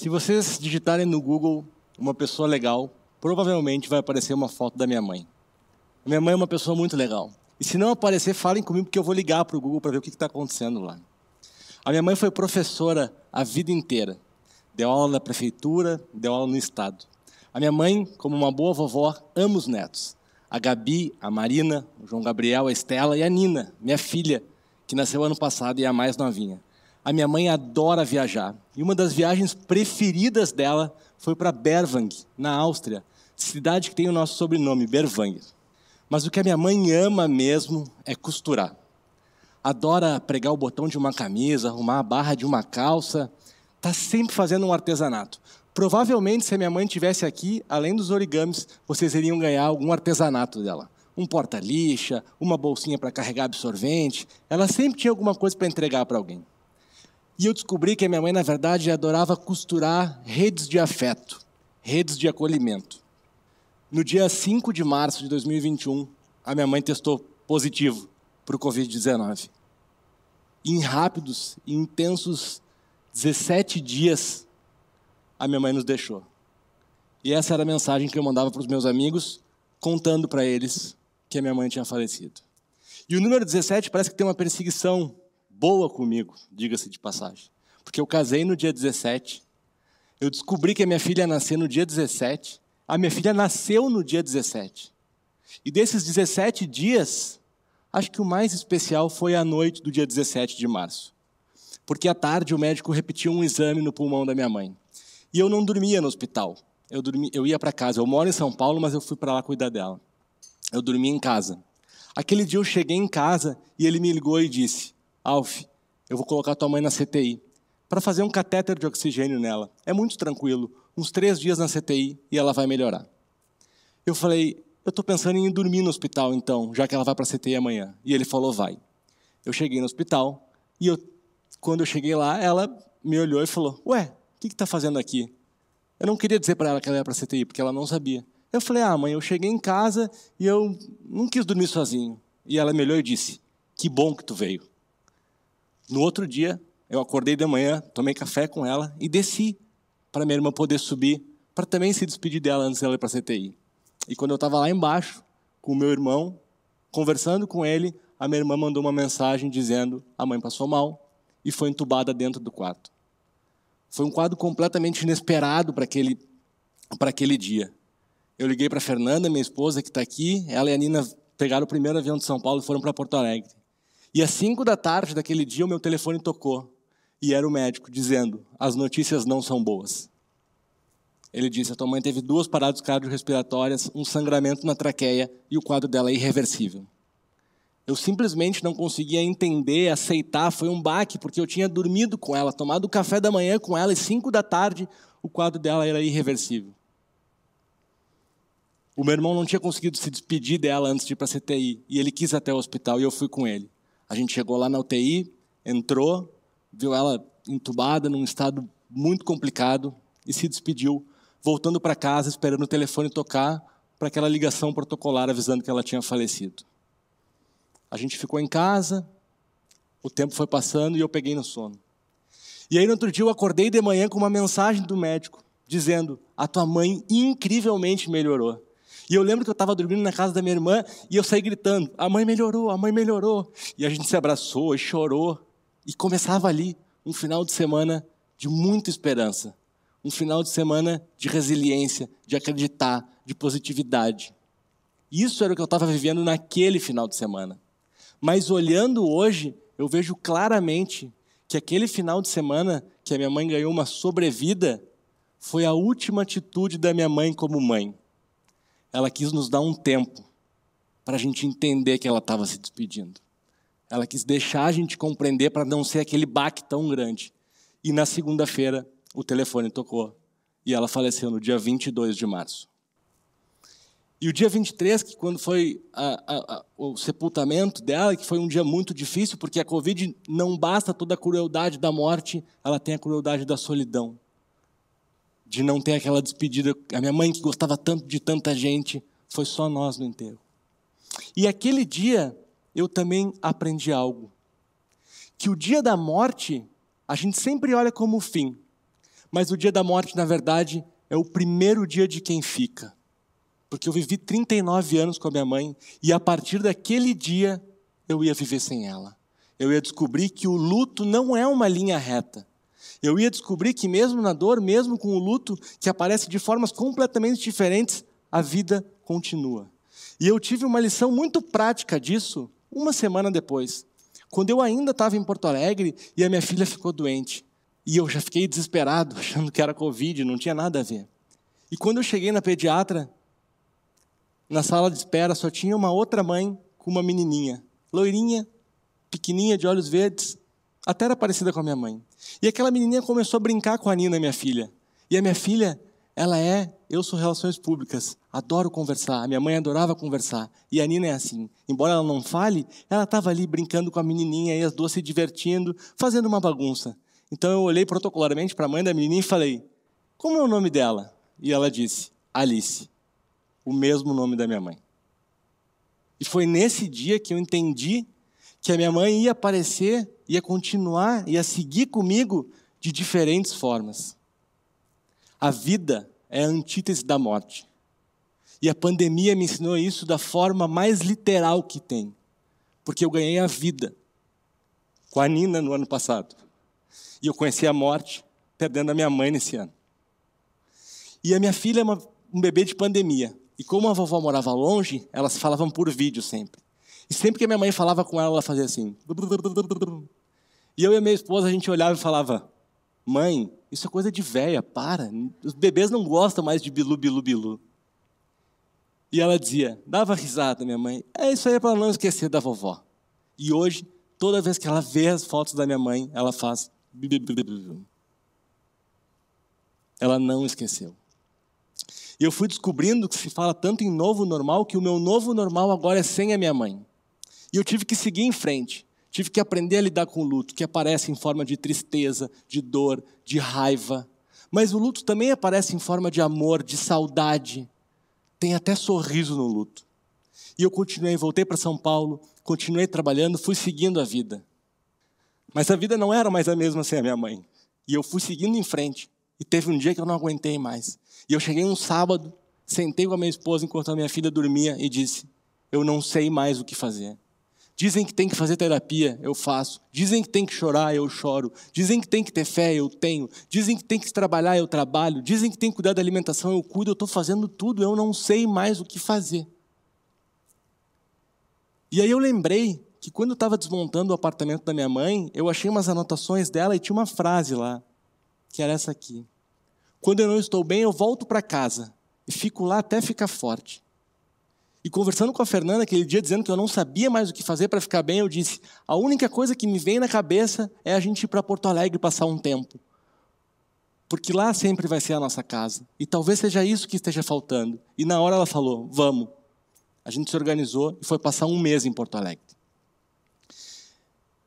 Se vocês digitarem no Google uma pessoa legal, provavelmente vai aparecer uma foto da minha mãe. Minha mãe é uma pessoa muito legal. E se não aparecer, falem comigo, porque eu vou ligar para o Google para ver o que está acontecendo lá. A minha mãe foi professora a vida inteira. Deu aula na prefeitura, deu aula no estado. A minha mãe, como uma boa vovó, ama os netos. A Gabi, a Marina, o João Gabriel, a Estela e a Nina, minha filha, que nasceu ano passado e é a mais novinha. A minha mãe adora viajar. E uma das viagens preferidas dela foi para Berwang, na Áustria, cidade que tem o nosso sobrenome, Berwang. Mas o que a minha mãe ama mesmo é costurar. Adora pregar o botão de uma camisa, arrumar a barra de uma calça. Tá sempre fazendo um artesanato. Provavelmente, se a minha mãe estivesse aqui, além dos origamis, vocês iriam ganhar algum artesanato dela. Um porta-lixa, uma bolsinha para carregar absorvente. Ela sempre tinha alguma coisa para entregar para alguém. E eu descobri que a minha mãe, na verdade, adorava costurar redes de afeto, redes de acolhimento. No dia 5 de março de 2021, a minha mãe testou positivo para o Covid-19. Em rápidos e intensos 17 dias, a minha mãe nos deixou. E essa era a mensagem que eu mandava para os meus amigos, contando para eles que a minha mãe tinha falecido. E o número 17 parece que tem uma perseguição boa comigo, diga-se de passagem. Porque eu casei no dia 17, eu descobri que a minha filha nasceu no dia 17, a minha filha nasceu no dia 17. E desses 17 dias, acho que o mais especial foi a noite do dia 17 de março. Porque à tarde o médico repetiu um exame no pulmão da minha mãe. E eu não dormia no hospital. Eu, dormi, eu ia para casa. Eu moro em São Paulo, mas eu fui para lá cuidar dela. Eu dormia em casa. Aquele dia eu cheguei em casa e ele me ligou e disse: Alf, eu vou colocar tua mãe na CTI para fazer um catéter de oxigênio nela. É muito tranquilo, uns três dias na CTI e ela vai melhorar. Eu falei, eu estou pensando em dormir no hospital então, já que ela vai para a CTI amanhã. E ele falou, vai. Eu cheguei no hospital e eu, quando eu cheguei lá, ela me olhou e falou, ué, o que está fazendo aqui? Eu não queria dizer para ela que ela ia para a CTI, porque ela não sabia. Eu falei, ah, mãe, eu cheguei em casa e eu não quis dormir sozinho. E ela me olhou e disse, que bom que tu veio. No outro dia, eu acordei de manhã, tomei café com ela e desci para minha irmã poder subir, para também se despedir dela antes dela ir para a CTI. E quando eu estava lá embaixo, com o meu irmão, conversando com ele, a minha irmã mandou uma mensagem dizendo: a mãe passou mal e foi entubada dentro do quarto. Foi um quadro completamente inesperado para aquele, para aquele dia. Eu liguei para a Fernanda, minha esposa, que está aqui. Ela e a Nina pegaram o primeiro avião de São Paulo e foram para Porto Alegre. E às cinco da tarde daquele dia, o meu telefone tocou. E era o médico dizendo: as notícias não são boas. Ele disse: a tua mãe teve duas paradas cardiorrespiratórias, um sangramento na traqueia e o quadro dela é irreversível. Eu simplesmente não conseguia entender, aceitar, foi um baque, porque eu tinha dormido com ela, tomado café da manhã com ela e cinco da tarde o quadro dela era irreversível. O meu irmão não tinha conseguido se despedir dela antes de ir para a CTI e ele quis até o hospital e eu fui com ele. A gente chegou lá na UTI, entrou, viu ela entubada, num estado muito complicado, e se despediu, voltando para casa, esperando o telefone tocar para aquela ligação protocolar avisando que ela tinha falecido. A gente ficou em casa, o tempo foi passando e eu peguei no sono. E aí, no outro dia, eu acordei de manhã com uma mensagem do médico dizendo: A tua mãe incrivelmente melhorou. E eu lembro que eu estava dormindo na casa da minha irmã e eu saí gritando: a mãe melhorou, a mãe melhorou. E a gente se abraçou e chorou. E começava ali um final de semana de muita esperança, um final de semana de resiliência, de acreditar, de positividade. Isso era o que eu estava vivendo naquele final de semana. Mas olhando hoje, eu vejo claramente que aquele final de semana que a minha mãe ganhou uma sobrevida foi a última atitude da minha mãe como mãe. Ela quis nos dar um tempo para a gente entender que ela estava se despedindo. Ela quis deixar a gente compreender para não ser aquele baque tão grande. E na segunda-feira, o telefone tocou e ela faleceu no dia 22 de março. E o dia 23, que quando foi a, a, a, o sepultamento dela, que foi um dia muito difícil, porque a Covid não basta toda a crueldade da morte, ela tem a crueldade da solidão de não ter aquela despedida. A minha mãe, que gostava tanto de tanta gente, foi só nós no enterro. E aquele dia eu também aprendi algo. Que o dia da morte, a gente sempre olha como o fim. Mas o dia da morte, na verdade, é o primeiro dia de quem fica. Porque eu vivi 39 anos com a minha mãe e a partir daquele dia eu ia viver sem ela. Eu ia descobrir que o luto não é uma linha reta. Eu ia descobrir que, mesmo na dor, mesmo com o luto, que aparece de formas completamente diferentes, a vida continua. E eu tive uma lição muito prática disso uma semana depois, quando eu ainda estava em Porto Alegre e a minha filha ficou doente. E eu já fiquei desesperado, achando que era Covid, não tinha nada a ver. E quando eu cheguei na pediatra, na sala de espera só tinha uma outra mãe com uma menininha, loirinha, pequenininha, de olhos verdes, até era parecida com a minha mãe. E aquela menininha começou a brincar com a Nina, minha filha. E a minha filha, ela é, eu sou relações públicas, adoro conversar. A minha mãe adorava conversar. E a Nina é assim. Embora ela não fale, ela estava ali brincando com a menininha e as duas se divertindo, fazendo uma bagunça. Então eu olhei protocolarmente para a mãe da menininha e falei: "Como é o nome dela?" E ela disse: "Alice." O mesmo nome da minha mãe. E foi nesse dia que eu entendi que a minha mãe ia aparecer, ia continuar, ia seguir comigo de diferentes formas. A vida é a antítese da morte. E a pandemia me ensinou isso da forma mais literal que tem. Porque eu ganhei a vida com a Nina no ano passado. E eu conheci a morte perdendo a minha mãe nesse ano. E a minha filha é uma, um bebê de pandemia. E como a vovó morava longe, elas falavam por vídeo sempre. E sempre que minha mãe falava com ela, ela fazia assim. E eu e a minha esposa, a gente olhava e falava: Mãe, isso é coisa de véia, para. Os bebês não gostam mais de bilu, bilu, bilu. E ela dizia, dava risada, minha mãe, é isso aí para não esquecer da vovó. E hoje, toda vez que ela vê as fotos da minha mãe, ela faz. Ela não esqueceu. E eu fui descobrindo que se fala tanto em novo normal que o meu novo normal agora é sem a minha mãe. E eu tive que seguir em frente. Tive que aprender a lidar com o luto, que aparece em forma de tristeza, de dor, de raiva. Mas o luto também aparece em forma de amor, de saudade. Tem até sorriso no luto. E eu continuei, voltei para São Paulo, continuei trabalhando, fui seguindo a vida. Mas a vida não era mais a mesma sem a minha mãe. E eu fui seguindo em frente. E teve um dia que eu não aguentei mais. E eu cheguei um sábado, sentei com a minha esposa enquanto a minha filha dormia e disse: Eu não sei mais o que fazer. Dizem que tem que fazer terapia, eu faço. Dizem que tem que chorar, eu choro. Dizem que tem que ter fé, eu tenho. Dizem que tem que trabalhar, eu trabalho. Dizem que tem que cuidar da alimentação, eu cuido. Eu estou fazendo tudo, eu não sei mais o que fazer. E aí eu lembrei que quando eu estava desmontando o apartamento da minha mãe, eu achei umas anotações dela e tinha uma frase lá, que era essa aqui: Quando eu não estou bem, eu volto para casa e fico lá até ficar forte. E conversando com a Fernanda aquele dia, dizendo que eu não sabia mais o que fazer para ficar bem, eu disse: a única coisa que me vem na cabeça é a gente ir para Porto Alegre passar um tempo. Porque lá sempre vai ser a nossa casa. E talvez seja isso que esteja faltando. E na hora ela falou: vamos. A gente se organizou e foi passar um mês em Porto Alegre.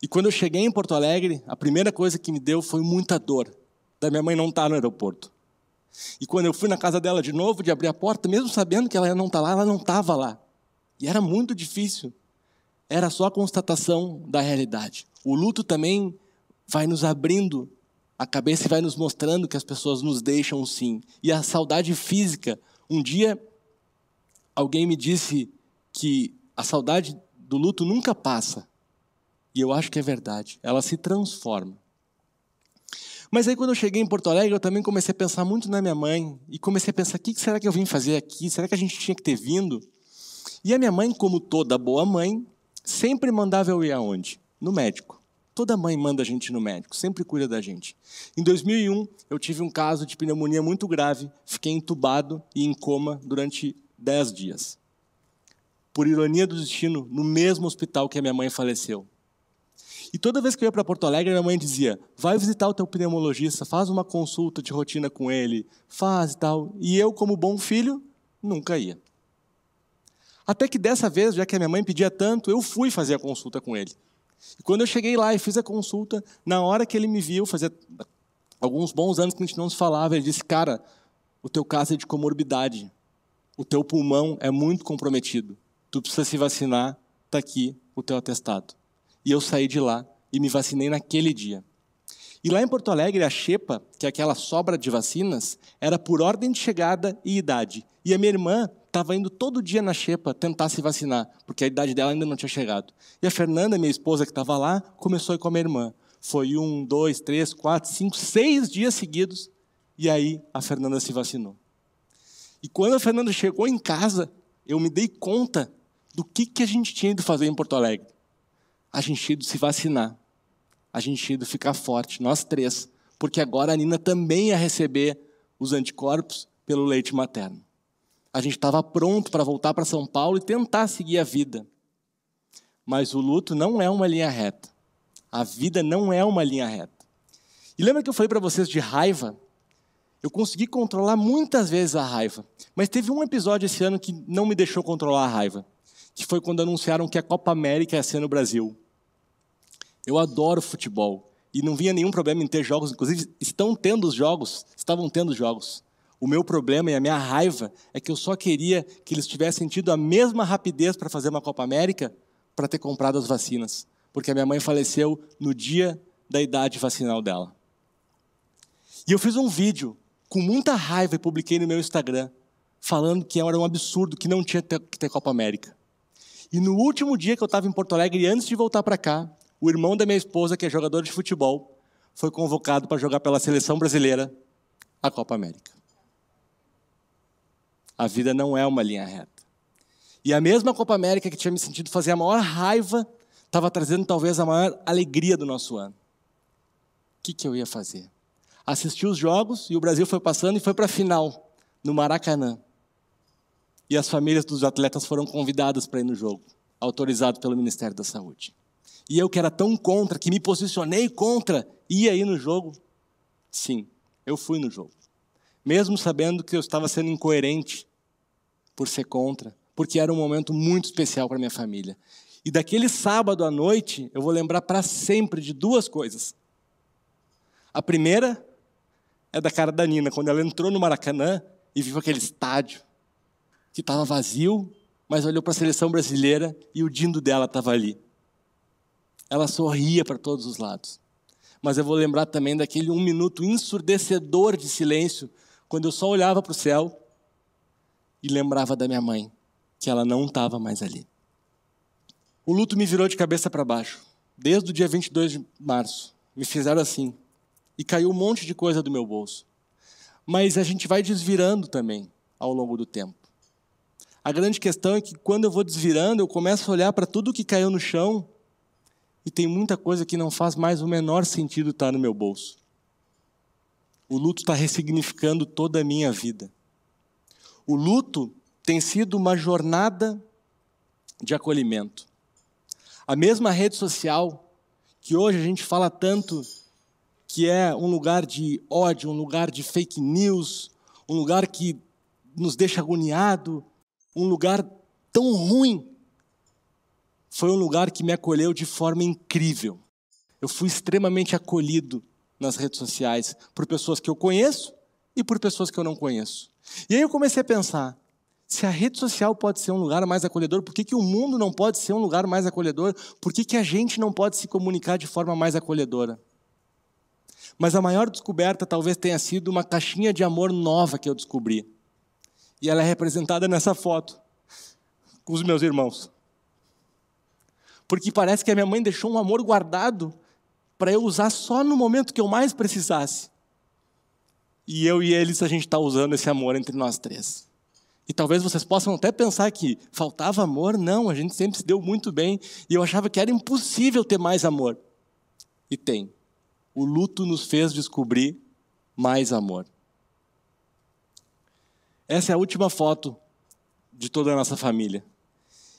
E quando eu cheguei em Porto Alegre, a primeira coisa que me deu foi muita dor da minha mãe não estar tá no aeroporto. E quando eu fui na casa dela de novo, de abrir a porta, mesmo sabendo que ela não está lá, ela não estava lá. E era muito difícil. Era só a constatação da realidade. O luto também vai nos abrindo a cabeça e vai nos mostrando que as pessoas nos deixam sim. E a saudade física. Um dia, alguém me disse que a saudade do luto nunca passa. E eu acho que é verdade. Ela se transforma. Mas aí quando eu cheguei em Porto Alegre, eu também comecei a pensar muito na minha mãe e comecei a pensar o que será que eu vim fazer aqui? Será que a gente tinha que ter vindo? E a minha mãe, como toda boa mãe, sempre mandava eu ir aonde? No médico. Toda mãe manda a gente no médico, sempre cuida da gente. Em 2001, eu tive um caso de pneumonia muito grave, fiquei entubado e em coma durante 10 dias. Por ironia do destino, no mesmo hospital que a minha mãe faleceu, e toda vez que eu ia para Porto Alegre, minha mãe dizia: vai visitar o teu pneumologista, faz uma consulta de rotina com ele, faz e tal. E eu, como bom filho, nunca ia. Até que dessa vez, já que a minha mãe pedia tanto, eu fui fazer a consulta com ele. E quando eu cheguei lá e fiz a consulta, na hora que ele me viu, fazia alguns bons anos que a gente não se falava, ele disse: Cara, o teu caso é de comorbidade. O teu pulmão é muito comprometido. Tu precisa se vacinar, está aqui o teu atestado. E eu saí de lá e me vacinei naquele dia. E lá em Porto Alegre, a Xepa, que é aquela sobra de vacinas, era por ordem de chegada e idade. E a minha irmã estava indo todo dia na Xepa tentar se vacinar, porque a idade dela ainda não tinha chegado. E a Fernanda, minha esposa que estava lá, começou a ir com a minha irmã. Foi um, dois, três, quatro, cinco, seis dias seguidos. E aí a Fernanda se vacinou. E quando a Fernanda chegou em casa, eu me dei conta do que, que a gente tinha ido fazer em Porto Alegre a gente ido se vacinar, a gente ido ficar forte, nós três, porque agora a Nina também ia receber os anticorpos pelo leite materno. A gente estava pronto para voltar para São Paulo e tentar seguir a vida. Mas o luto não é uma linha reta. A vida não é uma linha reta. E lembra que eu falei para vocês de raiva? Eu consegui controlar muitas vezes a raiva, mas teve um episódio esse ano que não me deixou controlar a raiva que foi quando anunciaram que a Copa América ia ser no Brasil. Eu adoro futebol e não vinha nenhum problema em ter jogos, inclusive estão tendo os jogos, estavam tendo os jogos. O meu problema e a minha raiva é que eu só queria que eles tivessem tido a mesma rapidez para fazer uma Copa América para ter comprado as vacinas, porque a minha mãe faleceu no dia da idade vacinal dela. E eu fiz um vídeo com muita raiva e publiquei no meu Instagram, falando que era um absurdo, que não tinha que ter Copa América. E no último dia que eu estava em Porto Alegre, antes de voltar para cá, o irmão da minha esposa, que é jogador de futebol, foi convocado para jogar pela seleção brasileira a Copa América. A vida não é uma linha reta. E a mesma Copa América que tinha me sentido fazer a maior raiva, estava trazendo talvez a maior alegria do nosso ano. O que, que eu ia fazer? Assisti os jogos e o Brasil foi passando e foi para a final, no Maracanã e as famílias dos atletas foram convidadas para ir no jogo, autorizado pelo Ministério da Saúde. E eu que era tão contra, que me posicionei contra, ir aí no jogo? Sim, eu fui no jogo. Mesmo sabendo que eu estava sendo incoerente por ser contra, porque era um momento muito especial para minha família. E daquele sábado à noite, eu vou lembrar para sempre de duas coisas. A primeira é da cara da Nina, quando ela entrou no Maracanã e viu aquele estádio que estava vazio, mas olhou para a seleção brasileira e o dindo dela estava ali. Ela sorria para todos os lados. Mas eu vou lembrar também daquele um minuto ensurdecedor de silêncio, quando eu só olhava para o céu e lembrava da minha mãe, que ela não estava mais ali. O luto me virou de cabeça para baixo, desde o dia 22 de março. Me fizeram assim, e caiu um monte de coisa do meu bolso. Mas a gente vai desvirando também ao longo do tempo. A grande questão é que quando eu vou desvirando, eu começo a olhar para tudo que caiu no chão e tem muita coisa que não faz mais o menor sentido estar tá no meu bolso. O luto está ressignificando toda a minha vida. O luto tem sido uma jornada de acolhimento. A mesma rede social que hoje a gente fala tanto que é um lugar de ódio, um lugar de fake news, um lugar que nos deixa agoniado, um lugar tão ruim, foi um lugar que me acolheu de forma incrível. Eu fui extremamente acolhido nas redes sociais por pessoas que eu conheço e por pessoas que eu não conheço. E aí eu comecei a pensar: se a rede social pode ser um lugar mais acolhedor, por que, que o mundo não pode ser um lugar mais acolhedor? Por que, que a gente não pode se comunicar de forma mais acolhedora? Mas a maior descoberta talvez tenha sido uma caixinha de amor nova que eu descobri. E ela é representada nessa foto com os meus irmãos. Porque parece que a minha mãe deixou um amor guardado para eu usar só no momento que eu mais precisasse. E eu e eles, a gente está usando esse amor entre nós três. E talvez vocês possam até pensar que faltava amor. Não, a gente sempre se deu muito bem. E eu achava que era impossível ter mais amor. E tem. O luto nos fez descobrir mais amor. Essa é a última foto de toda a nossa família.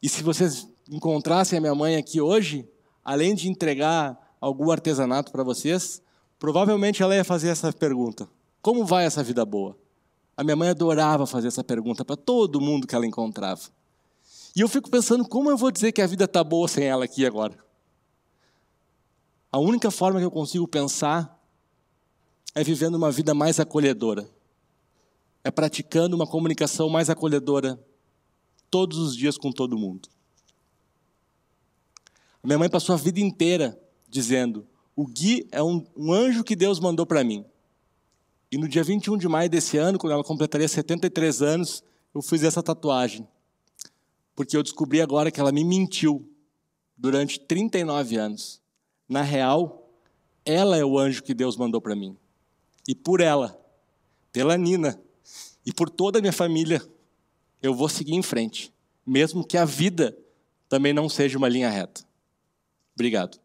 E se vocês encontrassem a minha mãe aqui hoje, além de entregar algum artesanato para vocês, provavelmente ela ia fazer essa pergunta: Como vai essa vida boa? A minha mãe adorava fazer essa pergunta para todo mundo que ela encontrava. E eu fico pensando: como eu vou dizer que a vida está boa sem ela aqui agora? A única forma que eu consigo pensar é vivendo uma vida mais acolhedora é praticando uma comunicação mais acolhedora todos os dias com todo mundo. A minha mãe passou a vida inteira dizendo: o Gui é um, um anjo que Deus mandou para mim. E no dia 21 de maio desse ano, quando ela completaria 73 anos, eu fiz essa tatuagem. Porque eu descobri agora que ela me mentiu durante 39 anos. Na real, ela é o anjo que Deus mandou para mim. E por ela, pela Nina, e por toda a minha família, eu vou seguir em frente, mesmo que a vida também não seja uma linha reta. Obrigado.